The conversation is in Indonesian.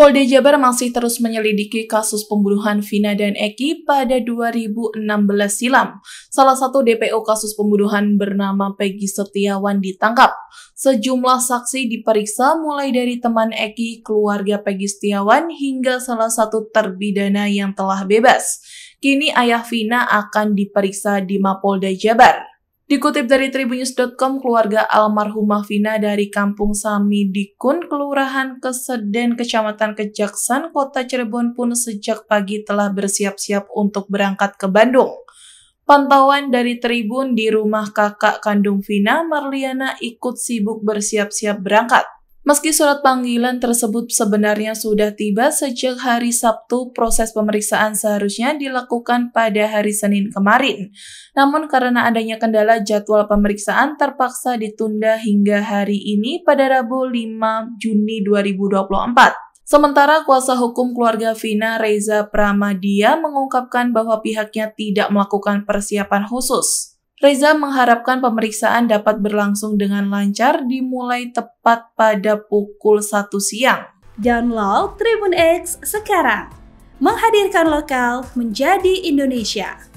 Polda Jabar masih terus menyelidiki kasus pembunuhan Vina dan Eki pada 2016 silam. Salah satu DPO kasus pembunuhan bernama Peggy Setiawan ditangkap. Sejumlah saksi diperiksa mulai dari teman Eki, keluarga Peggy Setiawan, hingga salah satu terpidana yang telah bebas. Kini ayah Vina akan diperiksa di Mapolda Jabar. Dikutip dari tribunews.com, keluarga almarhumah Vina dari Kampung Sami Dikun, Kelurahan Keseden, Kecamatan Kejaksan, Kota Cirebon pun sejak pagi telah bersiap-siap untuk berangkat ke Bandung. Pantauan dari Tribun di rumah kakak kandung Vina, Marliana ikut sibuk bersiap-siap berangkat. Meski surat panggilan tersebut sebenarnya sudah tiba sejak hari Sabtu, proses pemeriksaan seharusnya dilakukan pada hari Senin kemarin. Namun karena adanya kendala jadwal pemeriksaan terpaksa ditunda hingga hari ini pada Rabu 5 Juni 2024. Sementara kuasa hukum keluarga Vina Reza Pramadia mengungkapkan bahwa pihaknya tidak melakukan persiapan khusus. Reza mengharapkan pemeriksaan dapat berlangsung dengan lancar dimulai tepat pada pukul 1 siang. Download Tribun X sekarang. Menghadirkan lokal menjadi Indonesia.